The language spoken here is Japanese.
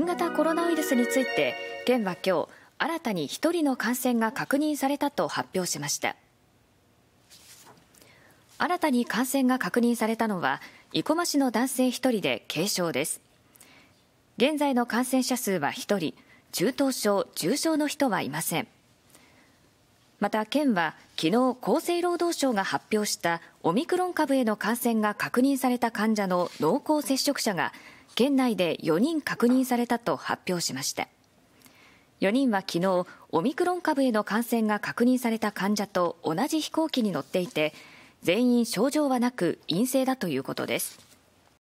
新型コロナウイルスについて県は今日新たに1人の感染が確認されたと発表しました新たに感染が確認されたのは生駒市の男性1人で軽症です現在の感染者数は1人中等症・重症の人はいませんまた県は昨日厚生労働省が発表したオミクロン株への感染が確認された患者の濃厚接触者が県内で4人確認されたと発表しました4人は昨日オミクロン株への感染が確認された患者と同じ飛行機に乗っていて全員症状はなく陰性だということです